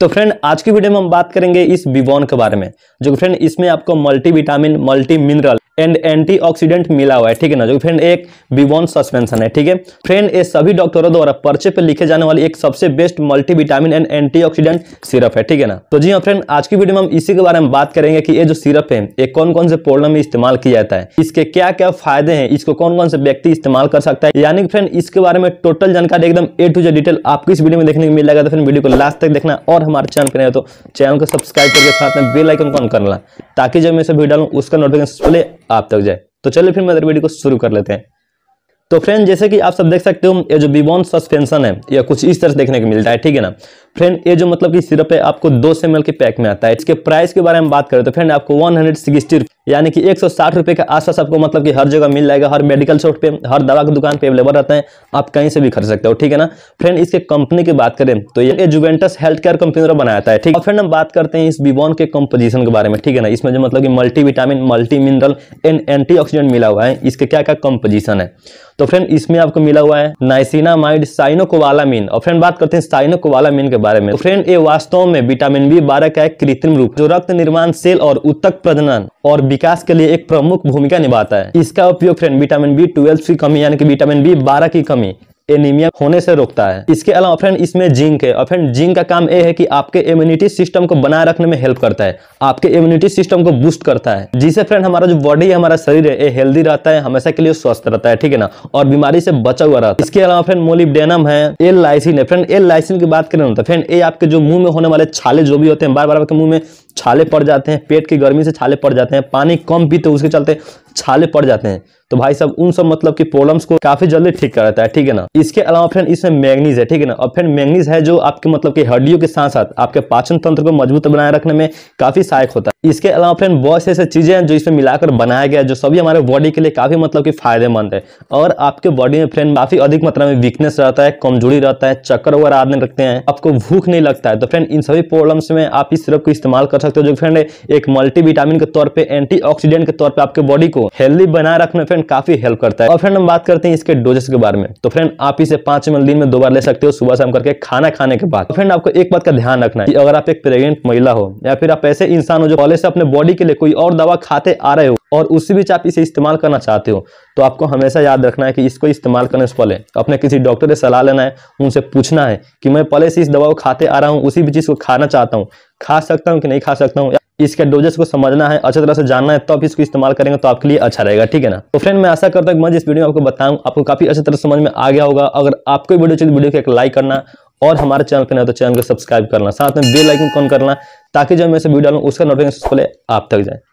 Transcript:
तो फ्रेंड आज की वीडियो में हम बात करेंगे इस बिवॉन के बारे में जो फ्रेंड इसमें आपको multi vitamin multi mineral and antioxidant मिला हुआ है ठीक है ना जो फ्रेंड एक बीवॉन सस्पेंशन है ठीक है फ्रेंड ये सभी डॉक्टरों द्वारा पर्चे पे लिखे जाने वाली एक सबसे best multivitamin and antioxidant syrup है ठीक है ना तो जी हाँ फ्रेंड आज की वीडियो में हम इसी के बारे में बात करेंगे कि ये जो सिरप है ये कौन कौन से पोर्णों में इस्तेमाल किया जाता है इसके क्या क्या फायदे हैं इसको कौन कौन से व्यक्ति इस्तेमाल कर सकता है यानी फ्रेंड इसके बारे में टोटल जानकारी एकदम ए टू जे डिटेल आपको इस वीडियो में देखने को मिल जाएगा तो फ्रेंड वीडियो को लास्ट तक देखना और हमारे चैनल पर तो चैनल को सब्सक्राइब करके साथ में बेल आइकन कॉन करना ताकि जब मैं वीडियो डालू उसका नोटिफिकेशन पहले आप तक जाए तो चलिए फिर मदर वीडियो को शुरू कर लेते हैं तो फ्रेंड जैसे कि आप सब देख सकते हो ये जो बिबॉन सस्पेंशन है यह कुछ इस तरह से देखने को मिलता है ठीक है ना फ्रेंड ये जो मतलब कि सिरप है आपको दो सौ एम के पैक में आता है इसके प्राइस के बारे में बात करें तो फ्रेंड आपको वन हंड्रेड यानी कि एक सौ साठ रुपए के आसपास आपको मतलब कि हर जगह मिल जाएगा हर मेडिकल शॉप पे हर दवा की दुकान पे अवेलेबल रहता है आप कहीं से भी खरीद सकते हो ठीक है ना फ्रेंड इसके कंपनी की बात करें तो ये जुवेंटस हेल्थ केयर कंपनी द्वारा बनाया है ठीक है फ्रेंड हम बात करते हैं इस विवॉन के कंपोजिशन के बारे में ठीक है ना इसमें जो मतलब की multi vitamin multi mineral and oxidant मिला हुआ है इसके क्या क्या कंपोजिशन है तो फ्रेंड इसमें आपको मिला हुआ है नाइसिनामाइड साइनोकोवालामिन और फ्रेंड बात करते हैं साइनोकोवालामिन के बारे में तो फ्रेंड ये वास्तव में विटामिन बी बारह का एक कृत्रिम रूप जो रक्त निर्माण सेल और उत्तक प्रजनन और विकास के लिए एक प्रमुख भूमिका निभाता है इसका उपयोग फ्रेंड विटामिन बी ट्वेल्व की कमी यानी कि विटामिन बी बारह की कमी एनीमिया होने से रोकता है इसके अलावा फ्रेंड इसमें जिंक है और फ्रेंड जिंक का काम ये है कि आपके इम्यूनिटी सिस्टम को बनाए रखने में हेल्प करता है आपके इम्यूनिटी सिस्टम को बूस्ट करता है जिससे फ्रेंड हमारा जो बॉडी है हमारा शरीर है ये हेल्दी रहता है हमेशा के लिए स्वस्थ रहता है ठीक है ना और बीमारी से बचा हुआ रहता है इसके अलावा फ्रेंड मोलिबेनम है एल लाइसिन है फ्रेंड एल लाइसिन की बात करें तो फ्रेंड ये आपके जो मुंह में होने वाले छाले जो भी होते हैं बार बार आपके मुंह में छाले पड़ जाते हैं पेट की गर्मी से छाले पड़ जाते हैं पानी कम पीते उसके चलते छाले पड़ जाते हैं तो भाई साहब उन सब मतलब कि प्रॉब्लम्स को काफी जल्दी ठीक कर रहता है ठीक है ना इसके अलावा फ्रेंड इसमें मैग्नीज है ठीक है ना और फ्रेंड मैग्नीज है जो आपके मतलब कि हड्डियों के साथ साथ आपके पाचन तंत्र को मजबूत बनाए रखने में काफी सहायक होता है इसके अलावा फ्रेंड बहुत सी ऐसी चीजें हैं जो इसमें मिलाकर बनाया गया है जो सभी हमारे बॉडी के लिए काफी मतलब की फायदेमंद है और आपके बॉडी में फ्रेंड काफी अधिक मात्रा में वीकनेस रहता है कमजोरी रहता है चक्कर वगैरह आदमी रखते हैं आपको भूख नहीं लगता है तो फ्रेंड इन सभी प्रॉब्लम्स में आप इस सिरप को इस्तेमाल कर कर सकते हो जो फ्रेंड एक मल्टीविटामिन के तौर पर एंटीऑक्सीडेंट के तौर पर आपके बॉडी को हेल्दी बनाए रखने फ्रेंड काफी हेल्प करता है और फ्रेंड हम बात करते हैं इसके डोजेस के बारे में तो फ्रेंड आप इसे पांच मिनट दिन में दो बार ले सकते हो सुबह शाम करके खाना खाने के बाद फ्रेंड तो आपको एक बात का ध्यान रखना है अगर आप एक प्रेगनेंट महिला हो या फिर आप ऐसे इंसान हो जो पहले से अपने बॉडी के लिए कोई और दवा खाते आ रहे हो और उसी बीच आप इसे इस्तेमाल करना चाहते हो तो आपको हमेशा याद रखना है कि इसको इस्तेमाल करने से पहले अपने किसी डॉक्टर से सलाह लेना है उनसे पूछना है कि मैं पहले से इस दवा को खाते आ रहा हूँ उसी भी चीज़ को खाना चाहता हूँ खा सकता हूँ कि नहीं खा सकता हूँ इसके डोजेस को समझना है अच्छी तरह से जानना है तब तो इसको इस्तेमाल करेंगे तो आपके लिए अच्छा रहेगा ठीक है ना तो फ्रेंड मैं आशा करता हूँ मैं जिस वीडियो में आपको बताऊँ आपको काफी अच्छी तरह समझ में आ गया होगा अगर आपको वीडियो चाहिए वीडियो को एक लाइक करना और हमारे चैनल पर ना तो चैनल को सब्सक्राइब करना साथ में बेल आइकन कौन करना ताकि जब मैं वीडियो डालूँ उसका नोटिफिकेशन खोले पहले आप तक जाए